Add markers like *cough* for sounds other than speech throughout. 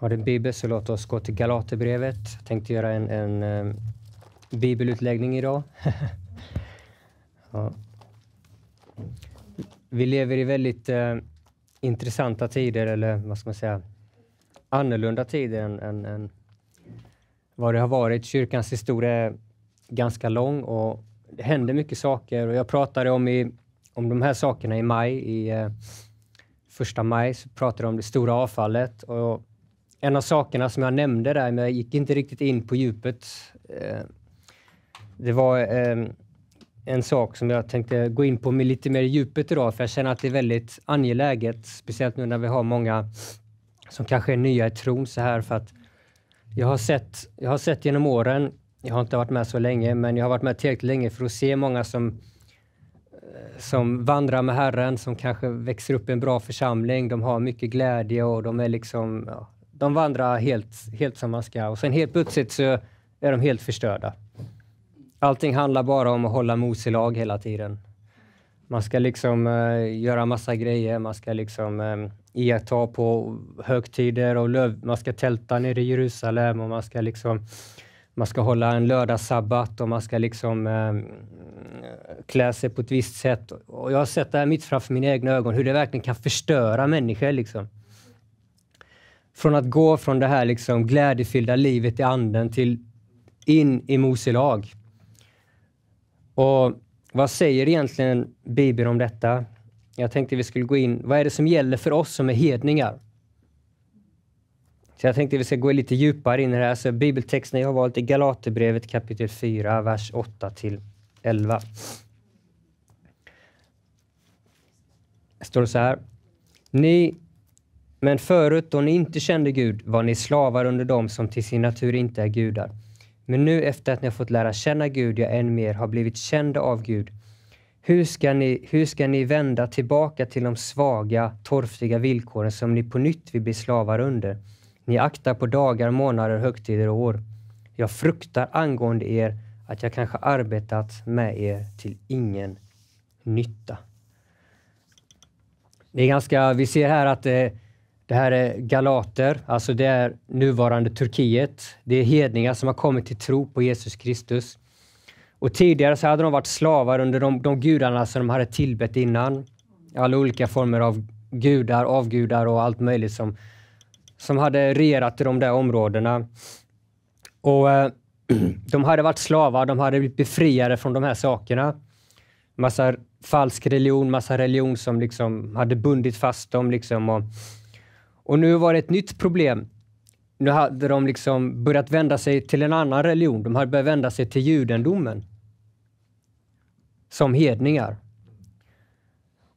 Har du en bibel så låt oss gå till Galaterbrevet. Jag tänkte göra en, en um, bibelutläggning idag. *laughs* ja. Vi lever i väldigt uh, intressanta tider, eller vad ska man säga, annorlunda tider än, än, än vad det har varit. Kyrkans historia är ganska lång och det händer mycket saker. Och jag pratade om, i, om de här sakerna i maj. I eh, första maj så pratade jag om det stora avfallet. Och en av sakerna som jag nämnde där, men jag gick inte riktigt in på djupet. Eh, det var ehm, en sak som jag tänkte gå in på med lite mer djupet idag, för jag känner att det är väldigt angeläget, speciellt nu när vi har många som kanske är nya i tron så här, för att jag har sett, jag har sett genom åren, jag har inte varit med så länge, men jag har varit med tillräckligt länge för att se många som eh, som vandrar med Herren, som kanske växer upp i en bra församling. De har mycket glädje och de är liksom ja, de vandrar helt, helt som man ska och sen helt plötsligt så är de helt förstörda. Allting handlar bara om att hålla mos i lag hela tiden. Man ska liksom eh, göra massa grejer, man ska liksom eh, iaktta på högtider och löv, man ska tälta nere i Jerusalem och man ska liksom man ska hålla en lördagssabbat och man ska liksom eh, klä sig på ett visst sätt. Och jag har sett det här mitt framför mina egna ögon, hur det verkligen kan förstöra människor. Liksom från att gå från det här liksom glädjefyllda livet i anden till in i Mose lag. Och vad säger egentligen Bibeln om detta? Jag tänkte vi skulle gå in, vad är det som gäller för oss som är hedningar? Så jag tänkte vi ska gå lite djupare in i det här. Så bibeltexten jag har valt är Galaterbrevet kapitel 4, vers 8 till 11. Det står så här. Ni men förut, då ni inte kände Gud, var ni slavar under dem som till sin natur inte är gudar. Men nu efter att ni har fått lära känna Gud, jag än mer har blivit kända av Gud, hur ska, ni, hur ska ni vända tillbaka till de svaga, torftiga villkoren som ni på nytt vill bli slavar under? Ni aktar på dagar, månader, högtider och år. Jag fruktar angående er att jag kanske arbetat med er till ingen nytta. Det är ganska, vi ser här att eh, det här är galater, alltså det är nuvarande Turkiet. Det är hedningar som har kommit till tro på Jesus Kristus. Och tidigare så hade de varit slavar under de, de gudarna som de hade tillbett innan. Alla olika former av gudar, avgudar och allt möjligt som, som hade regerat i de där områdena. Och eh, *clears throat* De hade varit slavar, de hade blivit befriade från de här sakerna. Massa falsk religion, massa religion som liksom hade bundit fast dem. Liksom och, och nu var det ett nytt problem. Nu hade de liksom börjat vända sig till en annan religion. De hade börjat vända sig till judendomen. Som hedningar.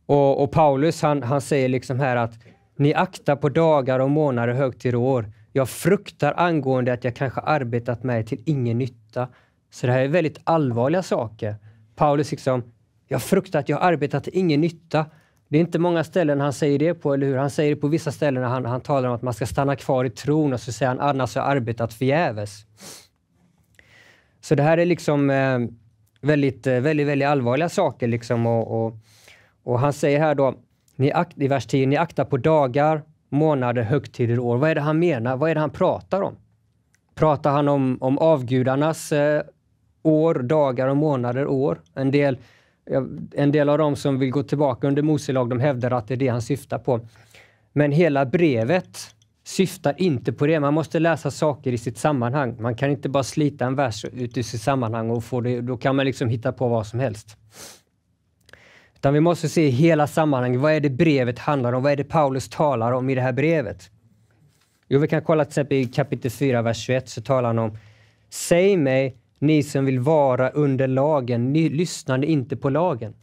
Och, och Paulus han, han säger liksom här att ni aktar på dagar och månader, högtider och år. Jag fruktar angående att jag kanske arbetat med till ingen nytta. Så det här är väldigt allvarliga saker. Paulus liksom, jag fruktar att jag arbetat till ingen nytta. Det är inte många ställen han säger det på, eller hur? Han säger det på vissa ställen när han, han talar om att man ska stanna kvar i tron och så säger han annars har jag arbetat förgäves. Så det här är liksom eh, väldigt, eh, väldigt, väldigt allvarliga saker. Liksom, och, och, och han säger här då, ni akt, i vers 10, ni aktar på dagar, månader, högtider år. Vad är det han menar? Vad är det han pratar om? Pratar han om, om avgudarnas eh, år, dagar och månader, år? En del en del av dem som vill gå tillbaka under Moselag, de hävdar att det är det han syftar på. Men hela brevet syftar inte på det. Man måste läsa saker i sitt sammanhang. Man kan inte bara slita en vers ut ur sitt sammanhang och få det, då kan man liksom hitta på vad som helst. Utan vi måste se hela sammanhanget. Vad är det brevet handlar om? Vad är det Paulus talar om i det här brevet? Jo, vi kan kolla till exempel i kapitel 4, vers 21, så talar han om Säg mig ni som vill vara under lagen, ni lyssnade inte på lagen.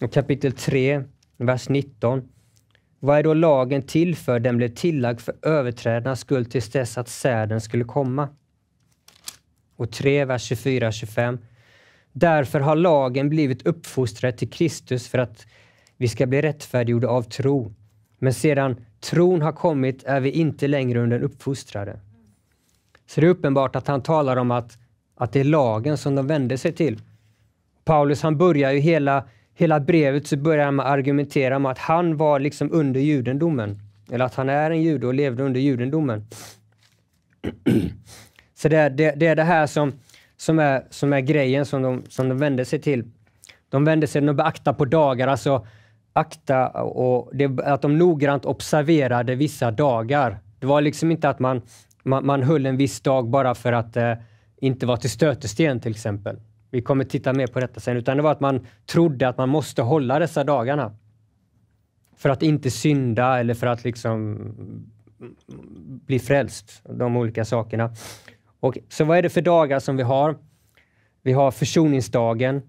Och kapitel 3, vers 19. Vad är då lagen till för? Den blev tillagd för överträdarnas skull tills dess att säden skulle komma. Och 3, vers 24-25. Därför har lagen blivit uppfostrad till Kristus för att vi ska bli rättfärdiggjorda av tro. Men sedan tron har kommit är vi inte längre under uppfostrade. Så det är uppenbart att han talar om att, att det är lagen som de vände sig till. Paulus han börjar ju hela, hela brevet så börjar med att argumentera om att han var liksom under judendomen. Eller att han är en jude och levde under judendomen. *clears throat* Så det är det, det, är det här som, som, är, som är grejen som de, som de vände sig till. De vände sig till att akta på dagar, alltså akta och det, att de noggrant observerade vissa dagar. Det var liksom inte att man man, man höll en viss dag bara för att eh, inte vara till stötesten till exempel. Vi kommer titta mer på detta sen. Utan det var att man trodde att man måste hålla dessa dagarna. För att inte synda eller för att liksom mm, bli frälst. De olika sakerna. Och, så vad är det för dagar som vi har? Vi har försoningsdagen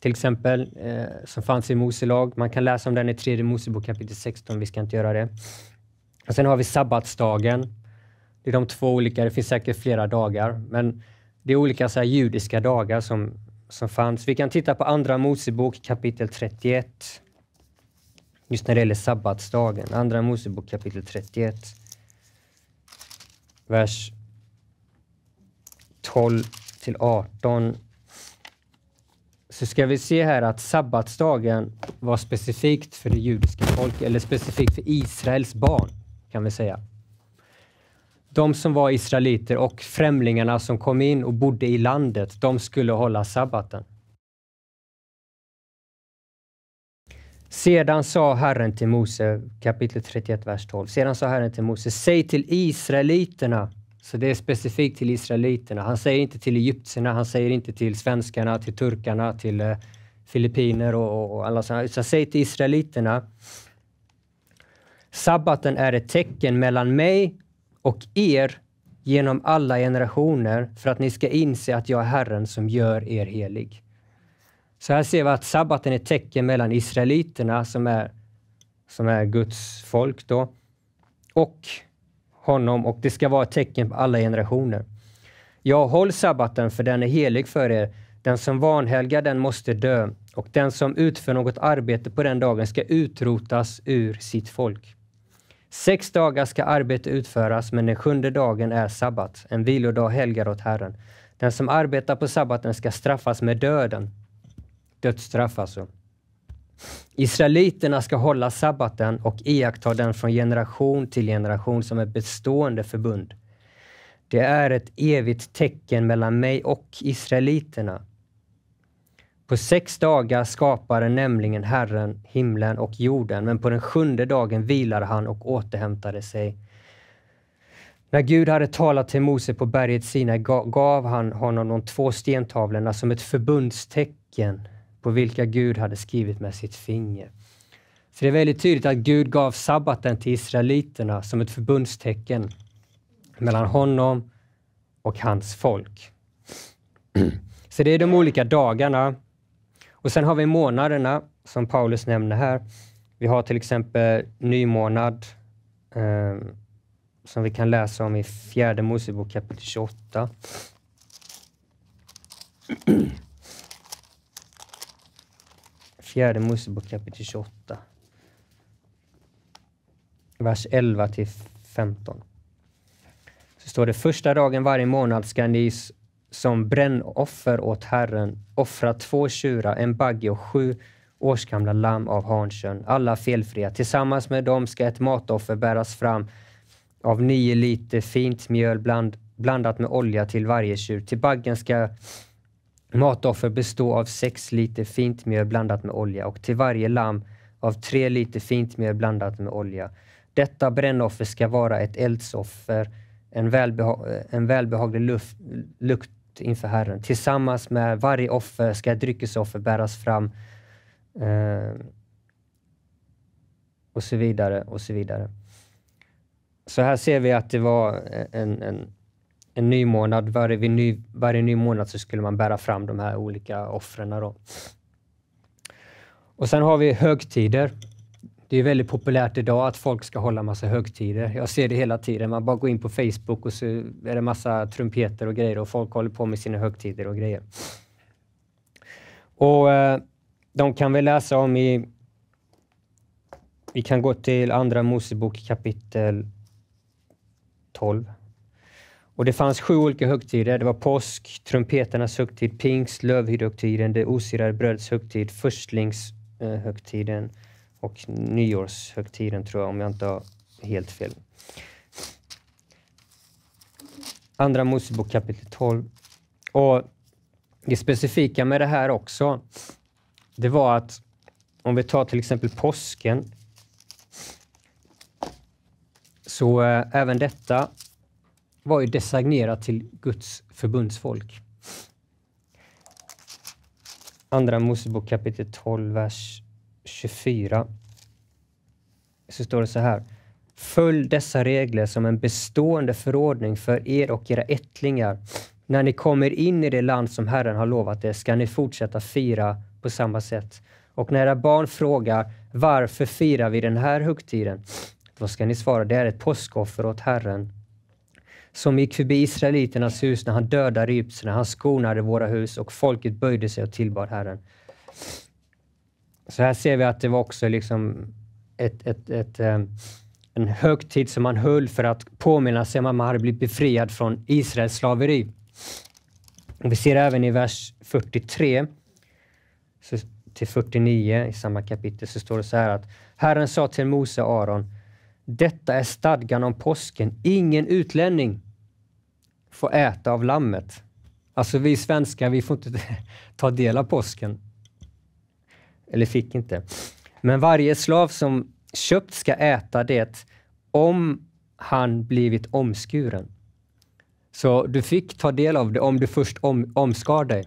till exempel, eh, som fanns i Mose lag. Man kan läsa om den i tredje Mosebok kapitel 16. Vi ska inte göra det. Och sen har vi sabbatsdagen det är de två olika, det finns säkert flera dagar, men det är olika så judiska dagar som, som fanns. Vi kan titta på Andra Mosebok kapitel 31, just när det gäller sabbatsdagen. Andra Mosebok kapitel 31, vers 12 till 18 så ska vi se här att sabbatsdagen var specifikt för det judiska folket, eller specifikt för Israels barn, kan vi säga de som var israeliter och främlingarna som kom in och bodde i landet, de skulle hålla sabbaten. Sedan sa Herren till Mose, kapitel 31, vers 12. Sedan sa Herren till Mose, säg till israeliterna, så det är specifikt till israeliterna. Han säger inte till egyptierna, han säger inte till svenskarna, till turkarna, till eh, filippiner och, och, och alla sådana. Utan säg till israeliterna, sabbaten är ett tecken mellan mig och er genom alla generationer för att ni ska inse att jag är Herren som gör er helig. Så här ser vi att sabbaten är ett tecken mellan israeliterna, som är, som är Guds folk, då, och honom och det ska vara ett tecken på alla generationer. Jag håll sabbaten, för den är helig för er. Den som vanhelgar, den måste dö och den som utför något arbete på den dagen ska utrotas ur sitt folk. Sex dagar ska arbete utföras, men den sjunde dagen är sabbat, en vilodag helgar åt Herren. Den som arbetar på sabbaten ska straffas med döden. Dödsstraff alltså. Israeliterna ska hålla sabbaten och iaktta den från generation till generation som ett bestående förbund. Det är ett evigt tecken mellan mig och israeliterna på sex dagar skapade nämligen Herren himlen och jorden, men på den sjunde dagen vilade han och återhämtade sig. När Gud hade talat till Mose på berget Sinai gav han honom de två stentavlorna som ett förbundstecken på vilka Gud hade skrivit med sitt finger. Så det är väldigt tydligt att Gud gav sabbaten till israeliterna som ett förbundstecken mellan honom och hans folk. *clears throat* Så det är de olika dagarna och Sen har vi månaderna som Paulus nämner här. Vi har till exempel nymånad eh, som vi kan läsa om i Fjärde Mosebok kapitel 28. *clears throat* Fjärde Mosebok kapitel 28. Vers 11 till 15. Så står det första dagen varje månad ska ni som brännoffer åt Herren offra två tjurar, en bagge och sju årsgamla lamm av hankön, alla felfria. Tillsammans med dem ska ett matoffer bäras fram av nio liter fint mjöl bland, blandat med olja till varje tjur. Till baggen ska matoffer bestå av sex liter fint mjöl blandat med olja och till varje lamm av tre liter fint mjöl blandat med olja. Detta brännoffer ska vara ett eldsoffer, en, välbeha en välbehaglig luft, lukt inför Herren. Tillsammans med varje offer ska ett dryckesoffer bäras fram. Eh, och så vidare och så vidare. Så här ser vi att det var en, en, en ny månad. Varje, ny, varje ny månad så skulle man bära fram de här olika offren. Då. Och sen har vi högtider. Det är väldigt populärt idag att folk ska hålla massa högtider. Jag ser det hela tiden. Man bara går in på Facebook och så är det massa trumpeter och grejer och folk håller på med sina högtider och grejer. Och eh, de kan vi läsa om i... Vi kan gå till Andra Mosebok kapitel 12. Och det fanns sju olika högtider. Det var påsk, trumpeternas högtid, pingst, lövhyddohögtiden, det osirade brödets högtid, förstlingshögtiden, eh, och nyårshögtiden tror jag, om jag inte har helt fel. Andra Mosebok kapitel 12. Och det specifika med det här också, det var att om vi tar till exempel påsken, så eh, även detta var ju designerat till Guds förbundsfolk. Andra Mosebok kapitel 12, vers 24 så står det så här. Följ dessa regler som en bestående förordning för er och era ättlingar. När ni kommer in i det land som Herren har lovat er ska ni fortsätta fira på samma sätt. Och när era barn frågar varför firar vi den här högtiden? Då ska ni svara, det är ett påskoffer åt Herren som gick förbi israeliternas hus när han dödade egyptierna, han skonade våra hus och folket böjde sig och tillbad Herren. Så här ser vi att det var också liksom ett, ett, ett, eh, en högtid som man höll för att påminna sig om att man hade blivit befriad från Israels slaveri. Och vi ser även i vers 43 till 49 i samma kapitel så står det så här att Herren sa till Mose och Aron, detta är stadgan om påsken. Ingen utlänning får äta av lammet. Alltså vi svenskar, vi får inte *laughs* ta del av påsken eller fick inte. Men varje slav som köpt ska äta det om han blivit omskuren. Så du fick ta del av det om du först om, omskar dig.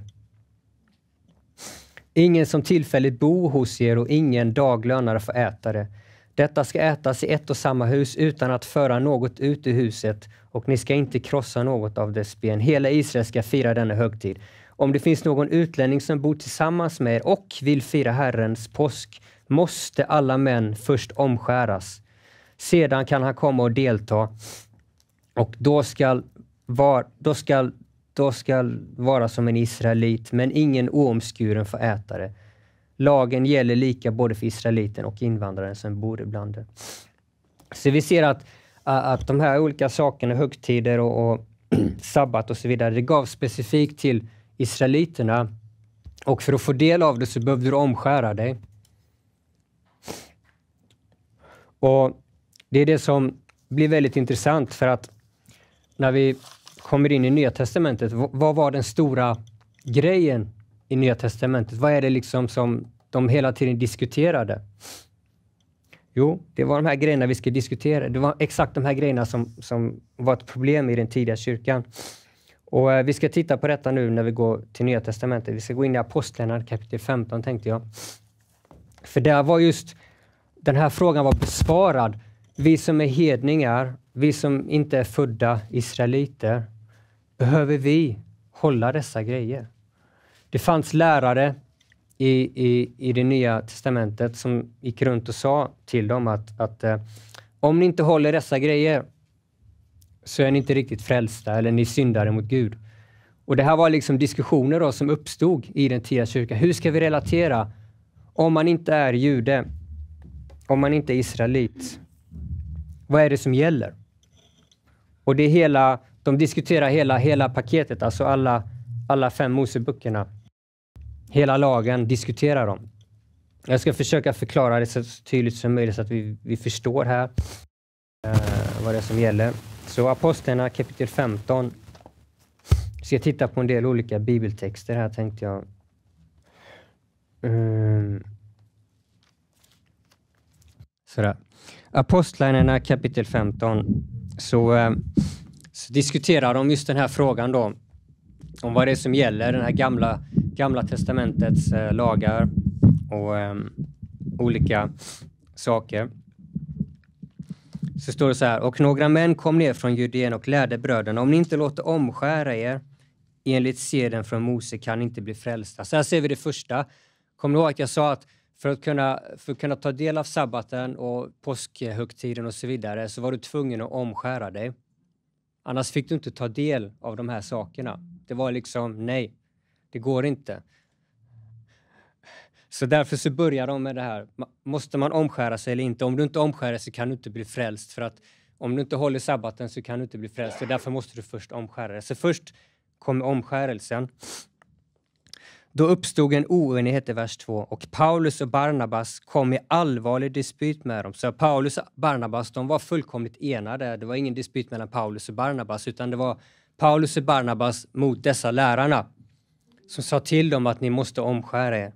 Ingen som tillfälligt bor hos er och ingen daglönare får äta det. Detta ska ätas i ett och samma hus utan att föra något ut ur huset och ni ska inte krossa något av dess ben. Hela Israel ska fira denna högtid. Om det finns någon utlänning som bor tillsammans med er och vill fira Herrens påsk måste alla män först omskäras. Sedan kan han komma och delta och då skall, var, då skall, då skall vara som en israelit, men ingen oomskuren får äta det. Lagen gäller lika både för israeliten och invandraren som bor ibland det. Så vi ser att, att de här olika sakerna, högtider och, och *clears throat* sabbat och så vidare, det gavs specifikt till israeliterna och för att få del av det så behövde du omskära dig. Och Det är det som blir väldigt intressant för att när vi kommer in i Nya Testamentet, vad var den stora grejen i Nya Testamentet? Vad är det liksom som de hela tiden diskuterade? Jo, det var de här grejerna vi ska diskutera. Det var exakt de här grejerna som, som var ett problem i den tidiga kyrkan. Och eh, vi ska titta på detta nu när vi går till Nya Testamentet. Vi ska gå in i Apostlagärningarna kapitel 15 tänkte jag. För där var just den här frågan var besvarad. Vi som är hedningar, vi som inte är födda israeliter, behöver vi hålla dessa grejer? Det fanns lärare i, i, i det nya testamentet som gick runt och sa till dem att, att eh, om ni inte håller dessa grejer så är ni inte riktigt frälsta eller ni är syndare mot Gud. Och Det här var liksom diskussioner då som uppstod i den tidiga kyrkan. Hur ska vi relatera om man inte är jude? Om man inte är israelit? Vad är det som gäller? Och det är hela, De diskuterar hela, hela paketet, alltså alla, alla fem Moseböckerna. Hela lagen diskuterar de. Jag ska försöka förklara det så tydligt som möjligt så att vi, vi förstår här eh, vad det är som gäller. Så Apostlarna kapitel 15. Jag ska titta på en del olika bibeltexter här tänkte jag. Mm. Sådär. Apostlarna kapitel 15. Så, ehm, så, diskuterar de just den här frågan då. Om vad det är som gäller, den här gamla, gamla testamentets eh, lagar och um, olika saker. Så står det så här, och några män kom ner från Judeen och lärde bröderna, om ni inte låter omskära er enligt seden från Mose kan ni inte bli frälsta. Så här ser vi det första. Kommer ni ihåg att jag sa att för att, kunna, för att kunna ta del av sabbaten och påskhögtiden och så vidare så var du tvungen att omskära dig. Annars fick du inte ta del av de här sakerna. Det var liksom nej, det går inte. Så därför så börjar de med det här. Måste man omskära sig eller inte? Om du inte omskär dig så kan du inte bli frälst. För att om du inte håller sabbaten så kan du inte bli frälst. Och därför måste du först omskära dig. Så först kommer omskärelsen. Då uppstod en oenighet i vers 2 och Paulus och Barnabas kom i allvarlig dispyt med dem. Så Paulus och Barnabas de var fullkomligt enade. Det var ingen dispyt mellan Paulus och Barnabas utan det var Paulus och Barnabas mot dessa lärarna som sa till dem att ni måste omskära er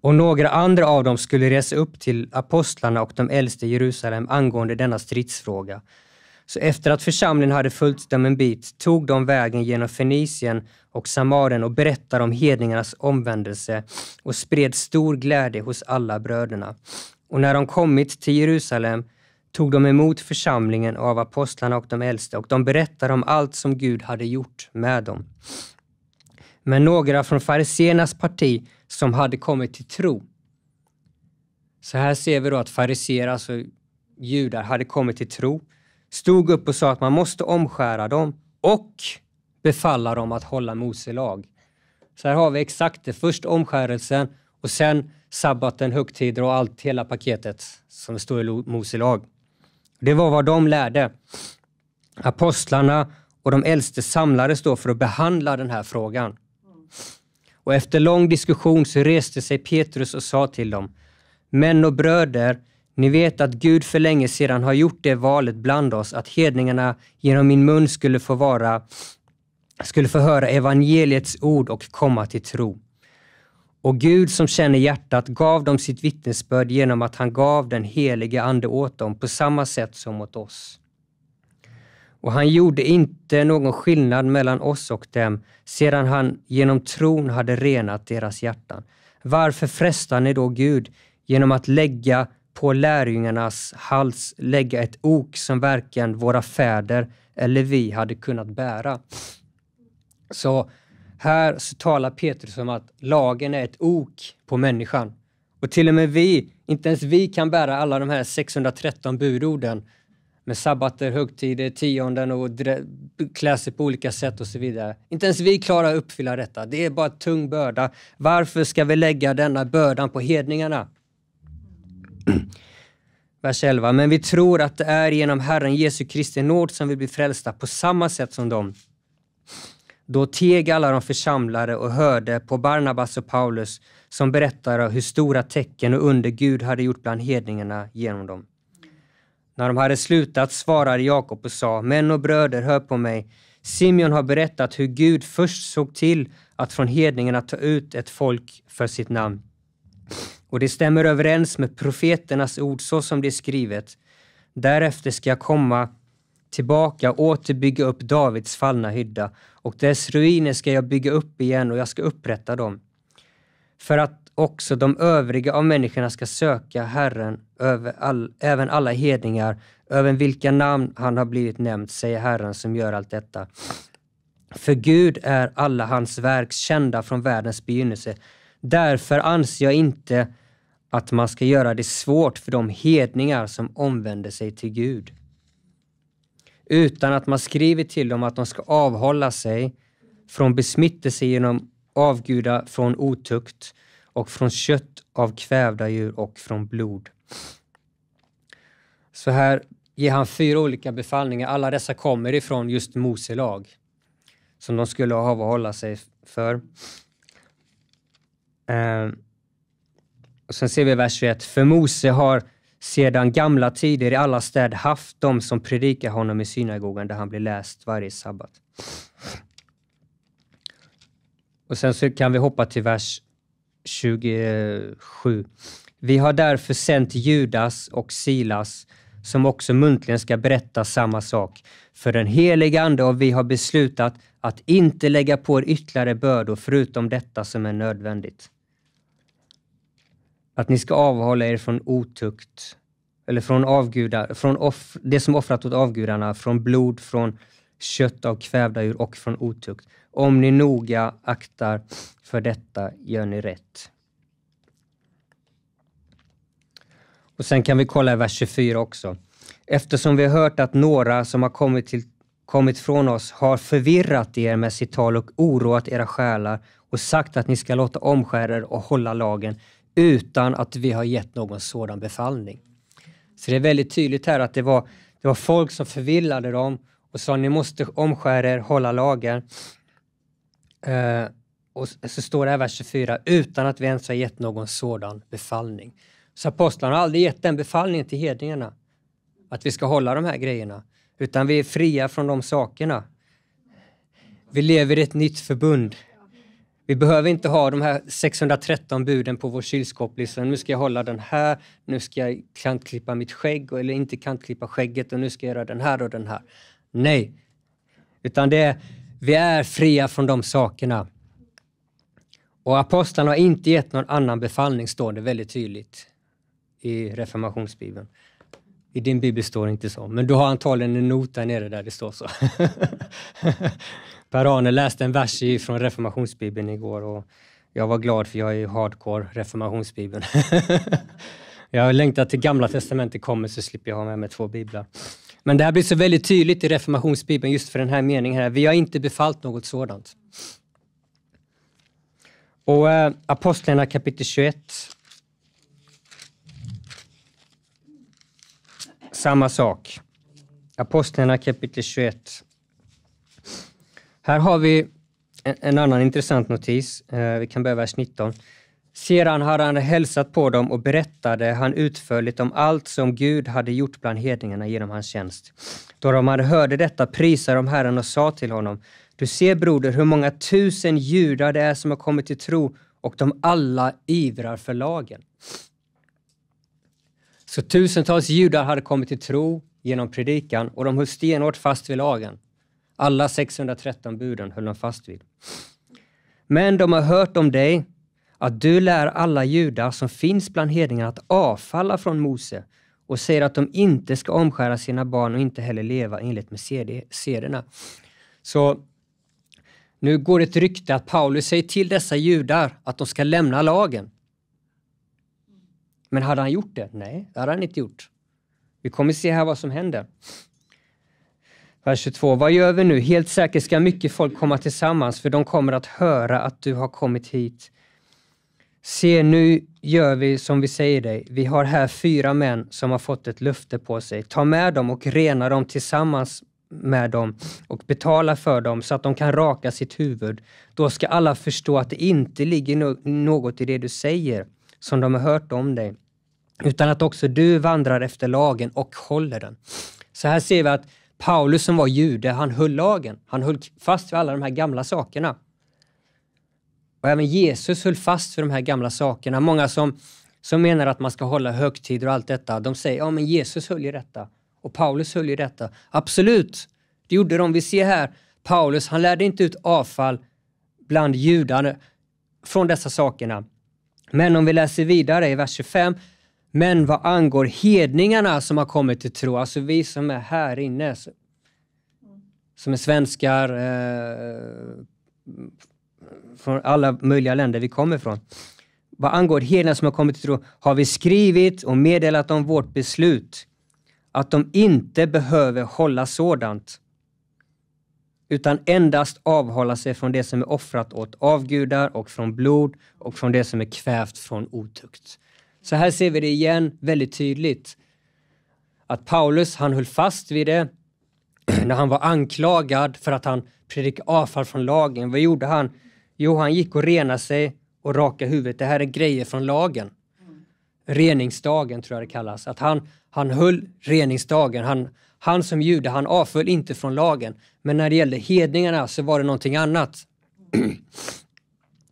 och några andra av dem skulle resa upp till apostlarna och de äldste i Jerusalem angående denna stridsfråga. Så efter att församlingen hade följt dem en bit tog de vägen genom Fenicien och Samarien och berättade om hedningarnas omvändelse och spred stor glädje hos alla bröderna. Och när de kommit till Jerusalem tog de emot församlingen av apostlarna och de äldste och de berättade om allt som Gud hade gjort med dem. Men några från fariséernas parti som hade kommit till tro. Så här ser vi då att fariséer, alltså judar, hade kommit till tro, stod upp och sa att man måste omskära dem och befalla dem att hålla Mose lag. Så här har vi exakt det. Först omskärelsen och sen sabbaten, högtider och allt, hela paketet som står i Mose lag. Det var vad de lärde. Apostlarna och de äldste samlades då för att behandla den här frågan och efter lång diskussion så reste sig Petrus och sa till dem, Män och bröder, ni vet att Gud för länge sedan har gjort det valet bland oss att hedningarna genom min mun skulle få vara, skulle få höra evangeliets ord och komma till tro. Och Gud som känner hjärtat gav dem sitt vittnesbörd genom att han gav den helige Ande åt dem på samma sätt som åt oss och han gjorde inte någon skillnad mellan oss och dem sedan han genom tron hade renat deras hjärtan. Varför frestar ni då Gud genom att lägga på lärjungarnas hals lägga ett ok som varken våra fäder eller vi hade kunnat bära? Så här så talar Petrus om att lagen är ett ok på människan. Och till och med vi, inte ens vi kan bära alla de här 613 budorden med sabbater, högtider, tionden och klä sig på olika sätt och så vidare. Inte ens vi klarar att uppfylla detta. Det är bara en tung börda. Varför ska vi lägga denna bördan på hedningarna? *clears throat* Vers 11. Men vi tror att det är genom Herren Jesu Kristi nåd som vi blir frälsta på samma sätt som dem. Då teg alla de församlade och hörde på Barnabas och Paulus som berättade hur stora tecken och under Gud hade gjort bland hedningarna genom dem. När de hade slutat svarade Jakob och sa, Män och bröder, hör på mig. Simeon har berättat hur Gud först såg till att från hedningarna ta ut ett folk för sitt namn. Och det stämmer överens med profeternas ord så som det är skrivet. Därefter ska jag komma tillbaka och återbygga upp Davids fallna hydda och dess ruiner ska jag bygga upp igen och jag ska upprätta dem. För att också de övriga av människorna ska söka Herren, över all, även alla hedningar, över vilka namn han har blivit nämnd, säger Herren som gör allt detta. För Gud är alla hans verk kända från världens begynnelse. Därför anser jag inte att man ska göra det svårt för de hedningar som omvänder sig till Gud. Utan att man skriver till dem att de ska avhålla sig från besmittelse genom avguda från otukt, och från kött av kvävda djur och från blod. Så här ger han fyra olika befallningar. Alla dessa kommer ifrån just Mose lag som de skulle ha att hålla sig för. Ehm. Och sen ser vi vers 21. För Mose har sedan gamla tider i alla städer haft de som predikar honom i synagogan där han blir läst varje sabbat. Och sen så kan vi hoppa till vers 27. Vi har därför sänt Judas och Silas, som också muntligen ska berätta samma sak, för den helige Ande och vi har beslutat att inte lägga på er ytterligare bördor förutom detta som är nödvändigt. Att ni ska avhålla er från otukt, eller från, avgudar, från off, det som offrat åt avgudarna, från blod, från kött av kvävda djur och från otukt. Om ni noga aktar för detta gör ni rätt. Och sen kan vi kolla i vers 24 också. Eftersom vi har hört att några som har kommit, till, kommit från oss har förvirrat er med sitt tal och oroat era själar och sagt att ni ska låta omskära er och hålla lagen utan att vi har gett någon sådan befallning. Så det är väldigt tydligt här att det var, det var folk som förvillade dem och sa ni måste omskära er, hålla lagen. Eh, och så står det här vers 24, utan att vi ens har gett någon sådan befallning. Så apostlarna har aldrig gett den befallningen till hedningarna, att vi ska hålla de här grejerna, utan vi är fria från de sakerna. Vi lever i ett nytt förbund. Vi behöver inte ha de här 613 buden på vår kylskåpslista. Nu ska jag hålla den här, nu ska jag kantklippa mitt skägg eller inte kantklippa skägget och nu ska jag göra den här och den här. Nej, utan det är vi är fria från de sakerna. Och apostlarna har inte gett någon annan befallning, står det väldigt tydligt i reformationsbibeln. I din bibel står det inte så, men du har antagligen en not där nere där det står så. *laughs* Per-Arne läste en vers från reformationsbibeln igår och jag var glad för jag är hardcore reformationsbibeln. *laughs* jag längtar till gamla testamentet kommer så slipper jag ha med mig två biblar. Men det här blir så väldigt tydligt i reformationsbibeln just för den här meningen. Här. Vi har inte befallt något sådant. Och äh, eh, Apostlarna kapitel 21. Samma sak. Apostlarna kapitel 21. Här har vi en, en annan intressant notis. Äh, vi kan börja vers 19. Sedan hade han hälsat på dem och berättade han utförligt om allt som Gud hade gjort bland hedningarna genom hans tjänst. Då de hade hörde detta prisade de Herren och sa till honom, du ser broder hur många tusen judar det är som har kommit till tro och de alla ivrar för lagen. Så tusentals judar hade kommit till tro genom predikan och de höll stenhårt fast vid lagen. Alla 613 buden höll de fast vid. Men de har hört om dig att du lär alla judar som finns bland hedningarna att avfalla från Mose och säger att de inte ska omskära sina barn och inte heller leva enligt med sederna. Så nu går ett rykte att Paulus säger till dessa judar att de ska lämna lagen. Men hade han gjort det? Nej, det hade han inte gjort. Vi kommer se här vad som händer. Vers 22. Vad gör vi nu? Helt säkert ska mycket folk komma tillsammans, för de kommer att höra att du har kommit hit. Se, nu gör vi som vi säger dig. Vi har här fyra män som har fått ett löfte på sig. Ta med dem och rena dem tillsammans med dem och betala för dem så att de kan raka sitt huvud. Då ska alla förstå att det inte ligger något i det du säger som de har hört om dig, utan att också du vandrar efter lagen och håller den. Så här ser vi att Paulus som var jude, han höll lagen. Han höll fast vid alla de här gamla sakerna. Och även Jesus höll fast vid de här gamla sakerna. Många som, som menar att man ska hålla högtider och allt detta, de säger ja men Jesus höll ju detta och Paulus höll ju detta. Absolut, det gjorde de. Vi ser här Paulus, han lärde inte ut avfall bland judarna från dessa sakerna. Men om vi läser vidare i vers 25, men vad angår hedningarna som har kommit till tro, alltså vi som är här inne, som är svenskar, eh, från alla möjliga länder vi kommer ifrån. Vad angår herdarna som har kommit till tro har vi skrivit och meddelat om vårt beslut att de inte behöver hålla sådant utan endast avhålla sig från det som är offrat åt avgudar och från blod och från det som är kvävt från otukt. Så här ser vi det igen väldigt tydligt. Att Paulus, han höll fast vid det när han var anklagad för att han predikade avfall från lagen. Vad gjorde han? Jo, han gick och renade sig och rakade huvudet. Det här är grejer från lagen. Mm. Reningsdagen tror jag det kallas. Att han, han höll reningsdagen. Han, han som jude, han avföll inte från lagen. Men när det gällde hedningarna så var det någonting annat. *clears throat*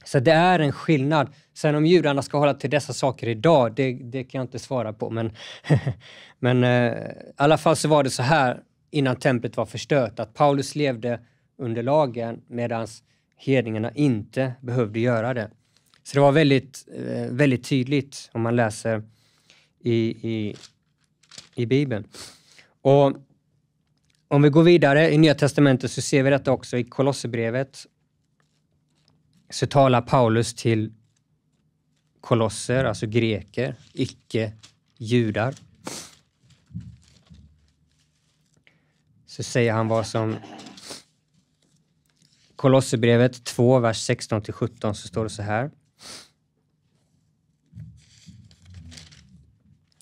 så det är en skillnad. Sen om judarna ska hålla till dessa saker idag, det, det kan jag inte svara på. Men, *laughs* men eh, i alla fall så var det så här innan templet var förstört, att Paulus levde under lagen medans hedningarna inte behövde göra det. Så det var väldigt, eh, väldigt tydligt om man läser i, i, i Bibeln. Och om vi går vidare i Nya Testamentet så ser vi detta också i Kolosserbrevet. Så talar Paulus till kolosser, alltså greker, icke-judar. Så säger han vad som Kolosserbrevet 2, vers 16-17 så står det så här.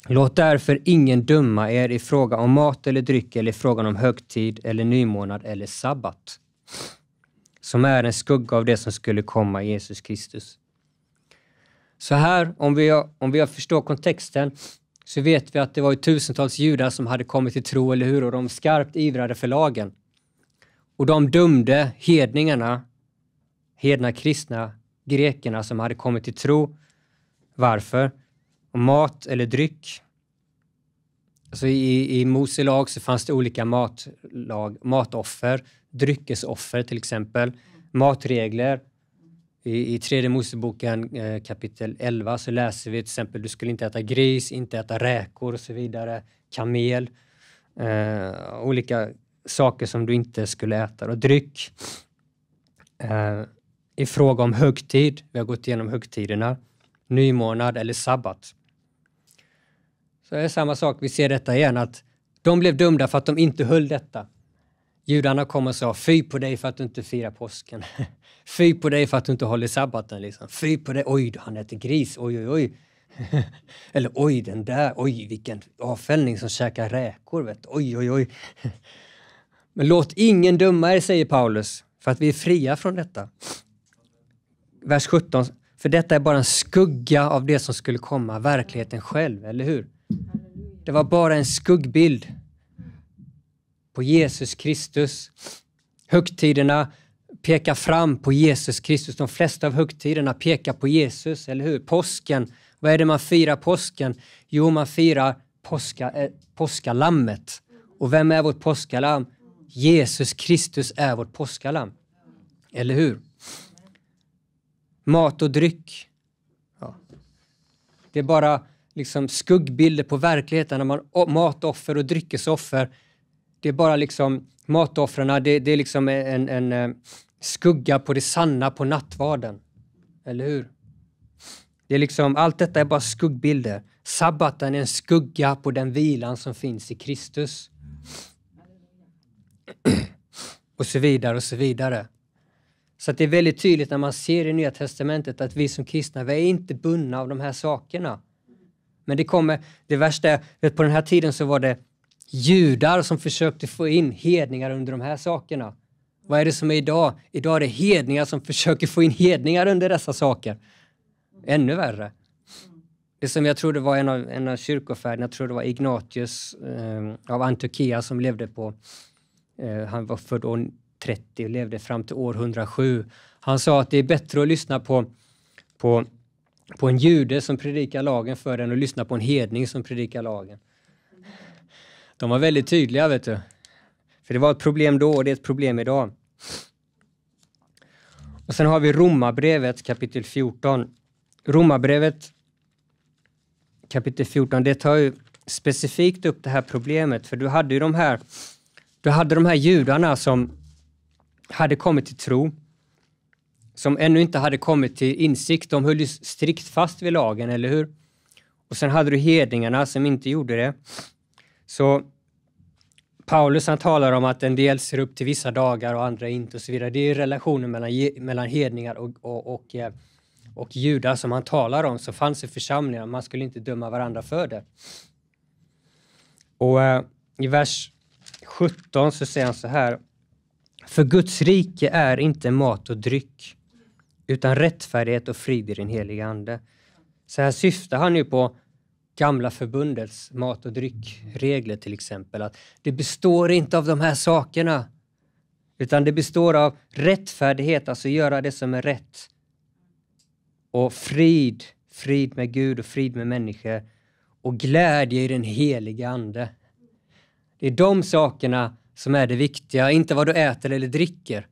Låt därför ingen döma er i fråga om mat eller dryck eller i frågan om högtid eller nymånad eller sabbat, som är en skugga av det som skulle komma i Jesus Kristus. Så här, om vi, om vi förstår kontexten, så vet vi att det var tusentals judar som hade kommit till tro, eller hur? Och de skarpt ivrade för lagen. Och de dömde hedningarna, hedna kristna, grekerna som hade kommit till tro. Varför? Och mat eller dryck. Alltså i, i Mose lag så fanns det olika matlag, matoffer, dryckesoffer till exempel, matregler. I, i tredje Moseboken eh, kapitel 11 så läser vi till exempel du skulle inte äta gris, inte äta räkor och så vidare, kamel, eh, olika saker som du inte skulle äta. Och dryck. Eh, I fråga om högtid, vi har gått igenom högtiderna, nymånad eller sabbat. Så det är samma sak, vi ser detta igen, att de blev dömda för att de inte höll detta. Judarna kom och sa, fy på dig för att du inte firar påsken. *laughs* fy på dig för att du inte håller sabbaten. Liksom. Fy på dig, oj, han äter gris, oj, oj, oj. *laughs* Eller oj, den där, oj, vilken avfällning som käkar räkor. Vet. Oj, oj, oj. *laughs* Men låt ingen döma er, säger Paulus, för att vi är fria från detta. Vers 17. För detta är bara en skugga av det som skulle komma, verkligheten själv, eller hur? Det var bara en skuggbild på Jesus Kristus. Högtiderna pekar fram på Jesus Kristus. De flesta av högtiderna pekar på Jesus, eller hur? Påsken, vad är det man firar påsken? Jo, man firar påska, äh, eh, påskalammet. Och vem är vårt påskalamm? Jesus Kristus är vårt påskalamm. Eller hur? Mat och dryck. Ja. Det är bara liksom skuggbilder på verkligheten. När man, matoffer och dryckesoffer. Det är bara liksom matoffren, det, det, är liksom en, en eh, skugga på det sanna på nattvarden. Eller hur? Det är liksom, allt detta är bara skuggbilder. Sabbaten är en skugga på den vilan som finns i Kristus. *clears throat* och så vidare och så vidare. Så det är väldigt tydligt när man ser i Nya Testamentet att vi som kristna, vi är inte bundna av de här sakerna. Men det kommer, det värsta är, vet, på den här tiden så var det judar som försökte få in hedningar under de här sakerna. Vad är det som är idag? Idag är det hedningar som försöker få in hedningar under dessa saker. Ännu värre. Det som jag trodde var en av, en av kyrkofäderna, jag tror det var Ignatius eh, av Antiochia som levde på Eh, han var född år 30 och levde fram till år 107. Han sa att det är bättre att lyssna på, på, på en jude som predikar lagen för en och lyssna på en hedning som predikar lagen. De var väldigt tydliga, vet du. För det var ett problem då och det är ett problem idag. Och sen har vi Romarbrevet kapitel 14. Romarbrevet kapitel 14, det tar ju specifikt upp det här problemet, för du hade ju de här du hade de här judarna som hade kommit till tro, som ännu inte hade kommit till insikt. De höll ju strikt fast vid lagen, eller hur? Och sen hade du hedningarna som inte gjorde det. Så Paulus han talar om att en del ser upp till vissa dagar och andra inte och så vidare. Det är relationen mellan, mellan hedningar och, och, och, eh, och judar som han talar om, så fanns i församlingar. Man skulle inte döma varandra för det. Och eh, i vers 17 så säger han så här. För Guds rike är inte mat och dryck, utan rättfärdighet och frid i den helige Ande. Så här syftar han ju på gamla förbundets mat och dryckregler till exempel. Att det består inte av de här sakerna, utan det består av rättfärdighet, alltså göra det som är rätt. Och frid, frid med Gud och frid med människor. Och glädje i den heliga Ande. Det är de sakerna som är det viktiga, inte vad du äter eller dricker.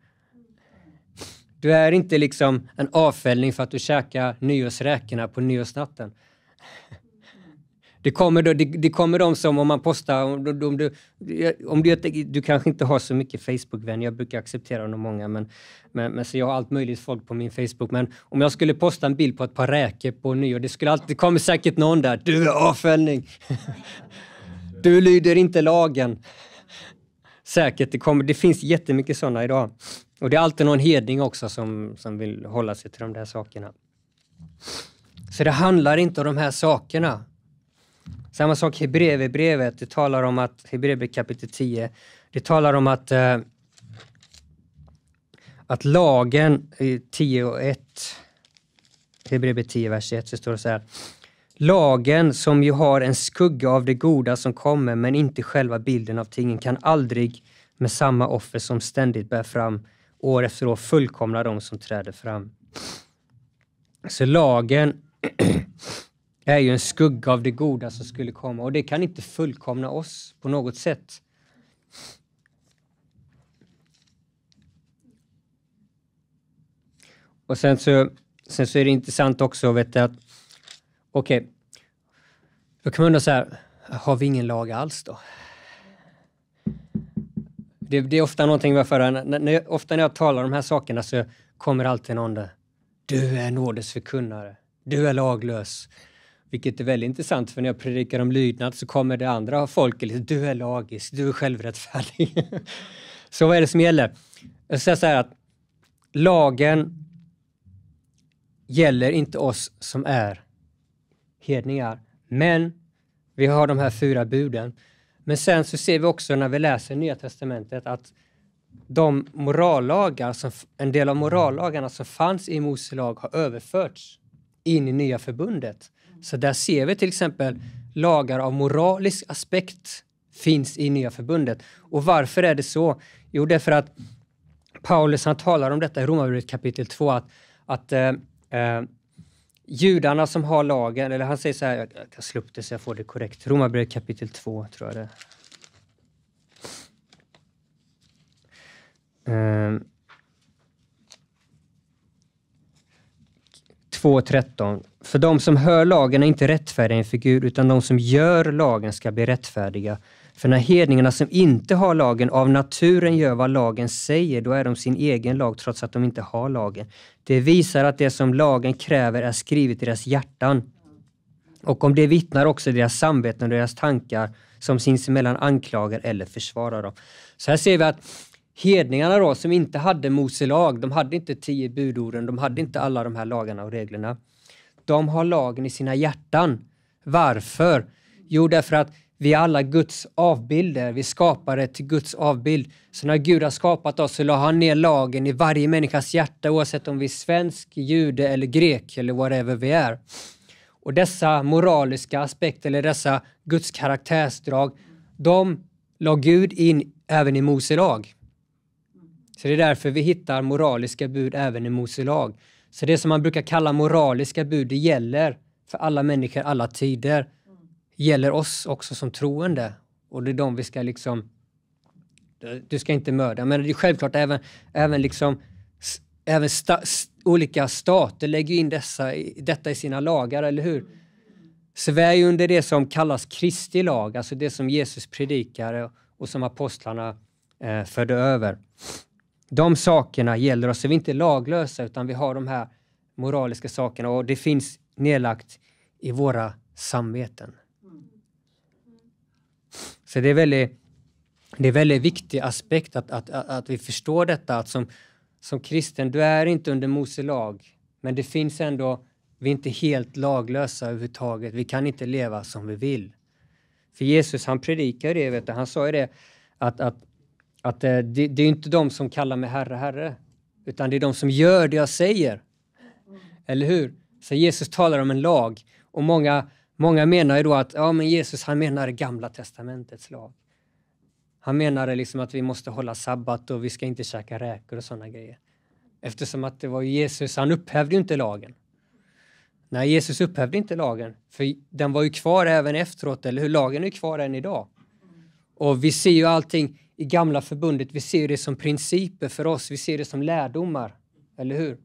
Du är inte liksom en avfällning för att du käkar nyårsräkorna på nyårsnatten. Det kommer, det, det kommer de som, om man postar, om, om, om, du, om du, du kanske inte har så mycket Facebook-vänner, jag brukar acceptera dem många, men, men, men, så jag har allt möjligt folk på min Facebook, men om jag skulle posta en bild på ett par räkor på nyår, det skulle alltid, det kommer säkert någon där, du är avfällning. *laughs* Du lyder inte lagen. Säkert, det, kommer, det finns jättemycket sådana idag. Och det är alltid någon hedning också som, som vill hålla sig till de där sakerna. Så det handlar inte om de här sakerna. Samma sak Hebreerbrevet, det talar om att, Hebreerbrevet kapitel 10, det talar om att, eh, att lagen, 10 och 1, Hebreerbrevet 10, vers 1, så står det så här. Lagen, som ju har en skugga av det goda som kommer, men inte själva bilden av tingen, kan aldrig med samma offer som ständigt bär fram år efter år fullkomna de som träder fram. Så lagen *clears throat* är ju en skugga av det goda som skulle komma och det kan inte fullkomna oss på något sätt. Och sen så, sen så är det intressant också vet, att okej, okay, då kan man undra så här, har vi ingen lag alls då? Det, det är ofta någonting varför, när, när, ofta när jag talar om de här sakerna så kommer alltid någon där, du är nådes förkunnare, du är laglös. Vilket är väldigt intressant för när jag predikar om lydnad så kommer det andra folket, liksom, du är lagisk, du är självrättfärdig. *laughs* så vad är det som gäller? Jag säger så här att lagen gäller inte oss som är hedningar. Men vi har de här fyra buden. Men sen så ser vi också när vi läser Nya Testamentet att de morallagar som, en del av morallagarna som fanns i Mose lag har överförts in i Nya Förbundet. Så där ser vi till exempel lagar av moralisk aspekt finns i Nya Förbundet. Och varför är det så? Jo, det är för att Paulus han talar om detta i Romarbrevet kapitel 2, att, att eh, eh judarna som har lagen, eller han säger så här, jag, jag slår upp det så jag får det korrekt, Romarbrevet kapitel 2 tror jag det um, ehm. 2.13. För de som hör lagen är inte rättfärdiga inför Gud, utan de som gör lagen ska bli rättfärdiga för när hedningarna som inte har lagen av naturen gör vad lagen säger, då är de sin egen lag trots att de inte har lagen. Det visar att det som lagen kräver är skrivet i deras hjärtan. Och om det vittnar också deras samveten och deras tankar som sinsemellan anklagar eller försvarar dem. Så här ser vi att hedningarna då, som inte hade Mose lag, de hade inte tio budorden, de hade inte alla de här lagarna och reglerna. De har lagen i sina hjärtan. Varför? Jo, därför att vi är alla Guds avbilder. Vi skapade till Guds avbild. Så när Gud har skapat oss så la han ner lagen i varje människas hjärta oavsett om vi är svensk, jude eller grek eller whatever vi är. Och dessa moraliska aspekter, eller dessa Guds karaktärsdrag, de la Gud in även i Mose lag. Så det är därför vi hittar moraliska bud även i Mose lag. Så det som man brukar kalla moraliska bud, det gäller för alla människor, alla tider gäller oss också som troende. Och det är de vi ska liksom... Du ska inte mörda. Men det är självklart även, även, liksom, även sta, olika stater lägger in dessa, detta i sina lagar, eller hur? Sverige under det som kallas Kristi lag, alltså det som Jesus predikade och som apostlarna eh, förde över. De sakerna gäller oss, vi är inte laglösa utan vi har de här moraliska sakerna och det finns nedlagt i våra samveten. Så det är väldigt, det är väldigt viktig aspekt att, att, att vi förstår detta, att som, som kristen, du är inte under Mose lag, men det finns ändå, vi är inte helt laglösa överhuvudtaget, vi kan inte leva som vi vill. För Jesus, han predikar det, vet du. han sa ju det, att, att, att eh, det, det är inte de som kallar mig herre, herre, utan det är de som gör det jag säger. Eller hur? Så Jesus talar om en lag och många Många menar ju då att ja, men Jesus han menar Gamla testamentets lag. Han menade liksom att vi måste hålla sabbat och vi ska inte käka räkor och sådana grejer. Eftersom att det var Jesus, han upphävde ju inte lagen. Nej, Jesus upphävde inte lagen, för den var ju kvar även efteråt, eller hur? Lagen är kvar än idag. Och vi ser ju allting i gamla förbundet, vi ser det som principer för oss, vi ser det som lärdomar, eller hur?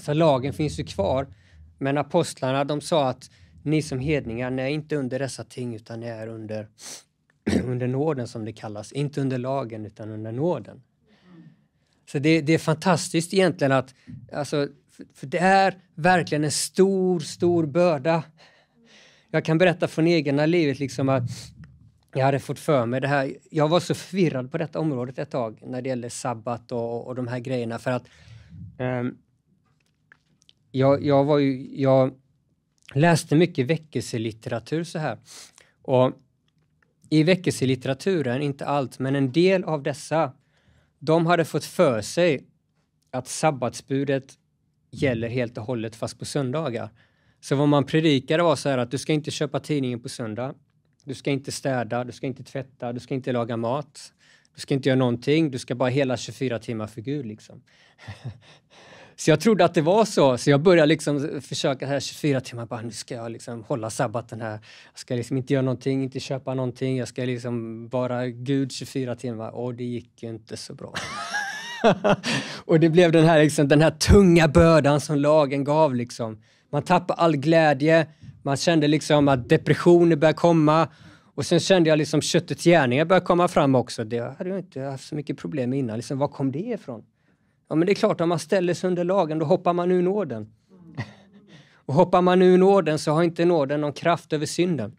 Så lagen finns ju kvar, men apostlarna de sa att ni som hedningar, ni är inte under dessa ting utan ni är under, *clears throat* under nåden som det kallas. Inte under lagen utan under nåden. Så det, det är fantastiskt egentligen att, alltså, för, för det är verkligen en stor, stor börda. Jag kan berätta från egna livet liksom att jag hade fått för mig det här. Jag var så förvirrad på detta området ett tag när det gällde sabbat och, och de här grejerna för att um, jag, jag, var ju, jag läste mycket väckelselitteratur så här. Och i väckelselitteraturen, inte allt, men en del av dessa, de hade fått för sig att sabbatsbudet gäller helt och hållet fast på söndagar. Så vad man predikade var så här att du ska inte köpa tidningen på söndag. Du ska inte städa, du ska inte tvätta, du ska inte laga mat. Du ska inte göra någonting, du ska bara hela 24 timmar för Gud liksom. *laughs* Så jag trodde att det var så, så jag började liksom försöka här 24 timmar, bara, nu ska jag liksom hålla sabbaten här. Jag ska liksom inte göra någonting, inte köpa någonting, jag ska liksom vara Gud 24 timmar. Och det gick ju inte så bra. *laughs* och det blev den här, liksom, den här tunga bördan som lagen gav. Liksom. Man tappade all glädje, man kände liksom att depressioner började komma. Och sen kände jag liksom köttets gärningar började komma fram också. Det hade jag inte haft så mycket problem med innan. Liksom, var kom det ifrån? men det är klart, om man ställer sig under lagen, då hoppar man ur nåden. Och hoppar man ur nåden så har inte nåden någon kraft över synden.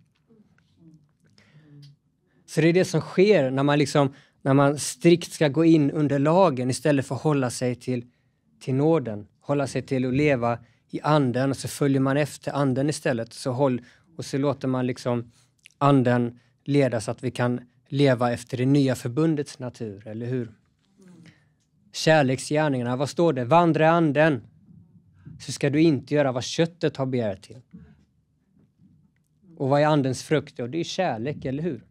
Så det är det som sker när man, liksom, när man strikt ska gå in under lagen istället för att hålla sig till, till nåden, hålla sig till att leva i anden och så följer man efter anden istället. Så håll, och så låter man liksom anden leda så att vi kan leva efter det nya förbundets natur, eller hur? kärleksgärningarna. Vad står det? Vandra i anden, så ska du inte göra vad köttet har begärt till. Och vad är andens frukt? Och det är kärlek, eller hur?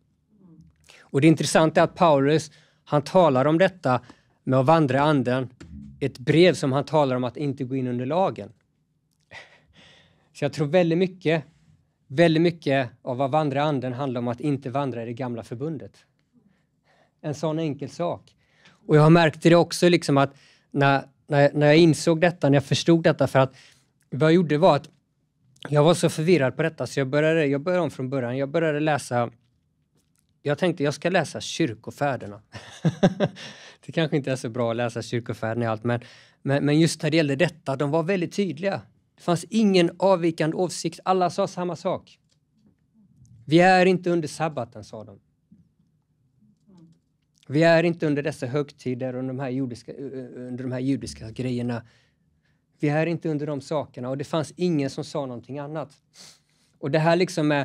Och det intressanta är att Paulus, han talar om detta med att vandra i anden, ett brev som han talar om att inte gå in under lagen. Så jag tror väldigt mycket, väldigt mycket av vad vandra i anden handlar om att inte vandra i det gamla förbundet. En sån enkel sak. Och jag märkte det också liksom att när, när, när jag insåg detta, när jag förstod detta, för att vad jag gjorde var att jag var så förvirrad på detta så jag började, jag började om från början. Jag började läsa jag tänkte jag ska läsa kyrkofärderna. *laughs* det kanske inte är så bra att läsa kyrkofärderna i allt, men, men, men, just när det gällde detta, de var väldigt tydliga. Det fanns ingen avvikande åsikt. Alla sa samma sak. Vi är inte under sabbaten, sa de. Vi är inte under dessa högtider och de här judiska, eh, eh, under de här judiska grejerna. Vi är inte under de sakerna och det fanns ingen som sa någonting annat. Och det här liksom med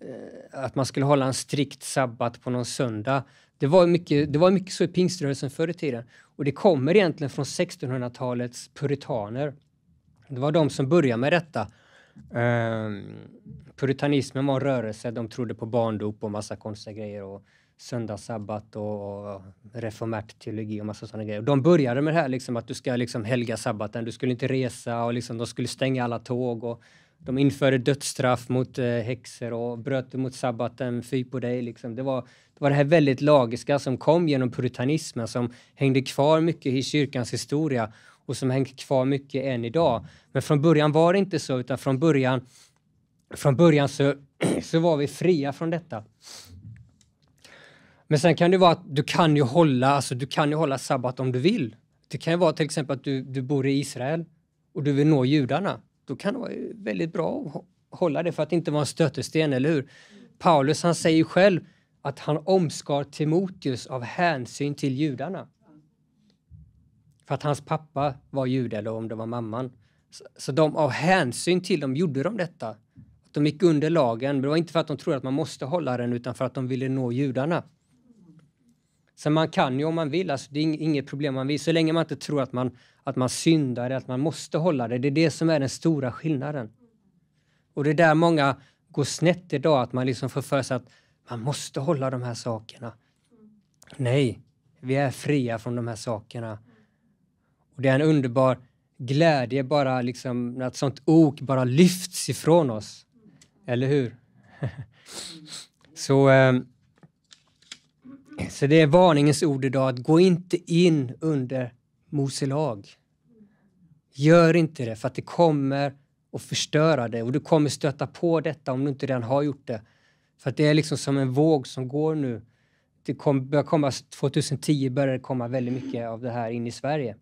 eh, att man skulle hålla en strikt sabbat på någon söndag. Det var mycket, det var mycket så i pingströrelsen förr i tiden. Och det kommer egentligen från 1600-talets puritaner. Det var de som började med detta. Um, puritanismen var en rörelse, de trodde på barndop och massa konstiga grejer. Och, söndagssabbat och, och reformärt teologi och massa sådana grejer. De började med det här liksom, att du ska liksom helga sabbaten, du skulle inte resa och liksom, de skulle stänga alla tåg. Och de införde dödsstraff mot eh, häxor och bröt mot sabbaten, fy på dig. Liksom. Det, var, det var det här väldigt lagiska som kom genom puritanismen som hängde kvar mycket i kyrkans historia och som hänger kvar mycket än idag. Men från början var det inte så, utan från början, från början så, *clears throat* så var vi fria från detta. Men sen kan det vara att du kan ju hålla, alltså du kan ju hålla sabbat om du vill. Det kan ju vara till exempel att du, du bor i Israel och du vill nå judarna. Då kan det vara väldigt bra att hålla det för att inte vara en stötesten, eller hur? Paulus han säger själv att han omskar Timoteus av hänsyn till judarna. För att hans pappa var jude, eller om det var mamman. Så, de, av hänsyn till dem gjorde de detta. de gick under lagen, men det var inte för att de trodde att man måste hålla den, utan för att de ville nå judarna. Sen man kan ju om man vill, alltså det är inget problem man vill. Så länge man inte tror att man, att man syndar, att man måste hålla det. Det är det som är den stora skillnaden. Och det är där många går snett idag, att man liksom får för sig att man måste hålla de här sakerna. Nej, vi är fria från de här sakerna. Och det är en underbar glädje bara liksom, att sånt ok bara lyfts ifrån oss. Eller hur? *laughs* Så... Ähm, så det är varningens ord idag, att gå inte in under Mose lag. Gör inte det, för att det kommer att förstöra det och du kommer stöta på detta om du inte redan har gjort det. För att det är liksom som en våg som går nu. Det kom, börjar komma, 2010 började det komma väldigt mycket av det här in i Sverige.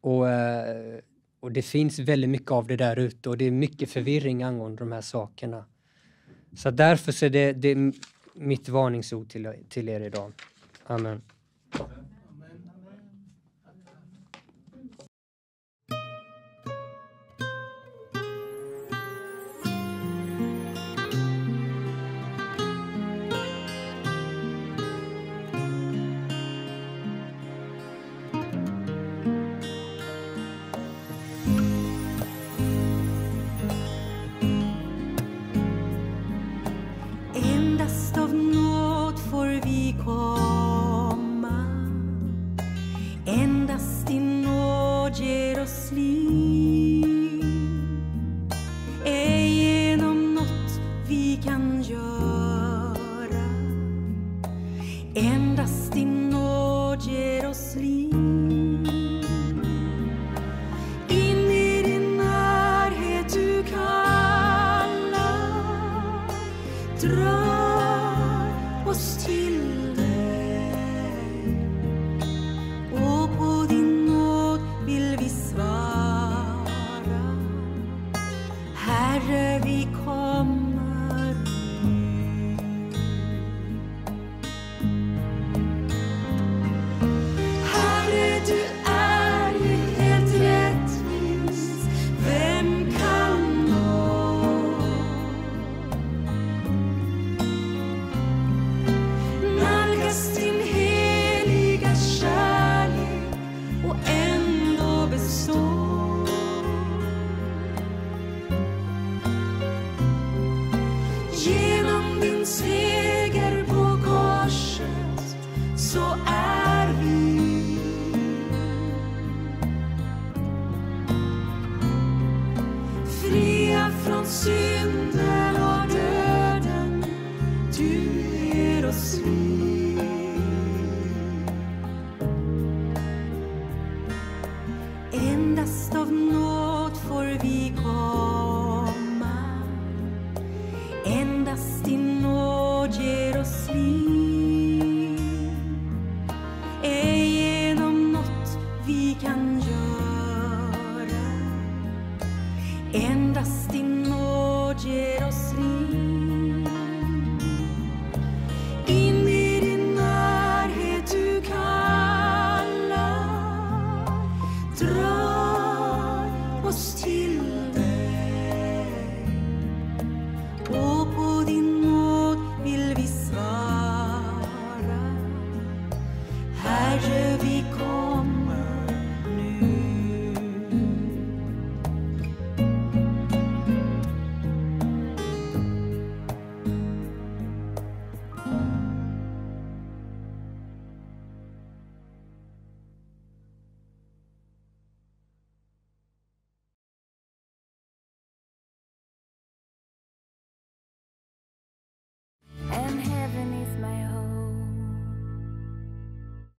Och, eh, och det finns väldigt mycket av det där ute och det är mycket förvirring angående de här sakerna. Så därför så är det, det mitt varningsord till, till er idag. Amen.